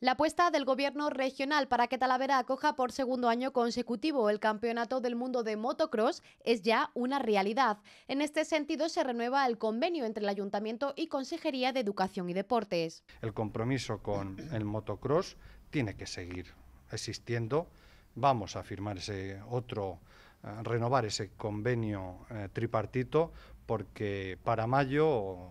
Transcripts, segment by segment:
La apuesta del gobierno regional para que Talavera acoja por segundo año consecutivo el Campeonato del Mundo de Motocross es ya una realidad. En este sentido se renueva el convenio entre el Ayuntamiento y Consejería de Educación y Deportes. El compromiso con el motocross tiene que seguir existiendo. Vamos a firmar ese otro, eh, renovar ese convenio eh, tripartito porque para mayo eh,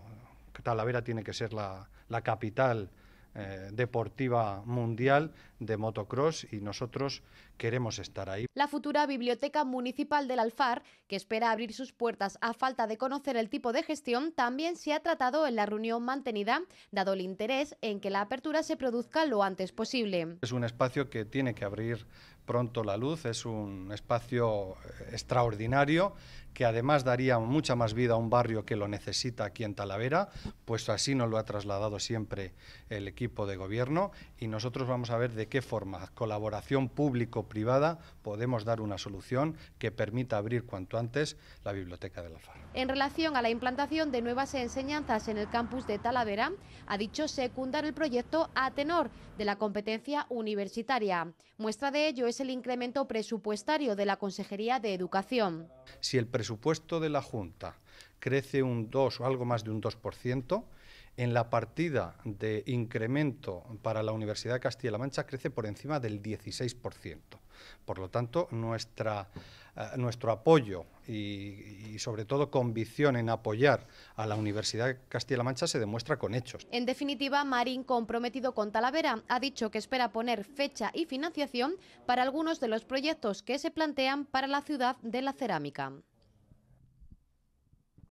Talavera tiene que ser la capital eh, deportiva mundial de motocross y nosotros queremos estar ahí. La futura Biblioteca Municipal del Alfar, que espera abrir sus puertas a falta de conocer el tipo de gestión, también se ha tratado en la reunión mantenida, dado el interés en que la apertura se produzca lo antes posible. Es un espacio que tiene que abrir Pronto la Luz es un espacio eh, extraordinario que además daría mucha más vida a un barrio que lo necesita aquí en Talavera, pues así nos lo ha trasladado siempre el equipo de gobierno y nosotros vamos a ver de qué forma, colaboración público-privada, podemos dar una solución que permita abrir cuanto antes la Biblioteca del Alfaro. En relación a la implantación de nuevas enseñanzas en el campus de Talavera, ha dicho secundar el proyecto a tenor de la competencia universitaria. Muestra de ello es el incremento presupuestario de la Consejería de Educación. Si el presupuesto de la Junta crece un 2 o algo más de un 2%, en la partida de incremento para la Universidad de Castilla-La Mancha crece por encima del 16%. Por lo tanto, eh, nuestro apoyo y, sobre todo convicción en apoyar a la Universidad Castilla-La Mancha se demuestra con hechos. En definitiva, Marín, comprometido con Talavera, ha dicho que espera poner fecha y financiación para algunos de los proyectos que se plantean para la ciudad de la cerámica.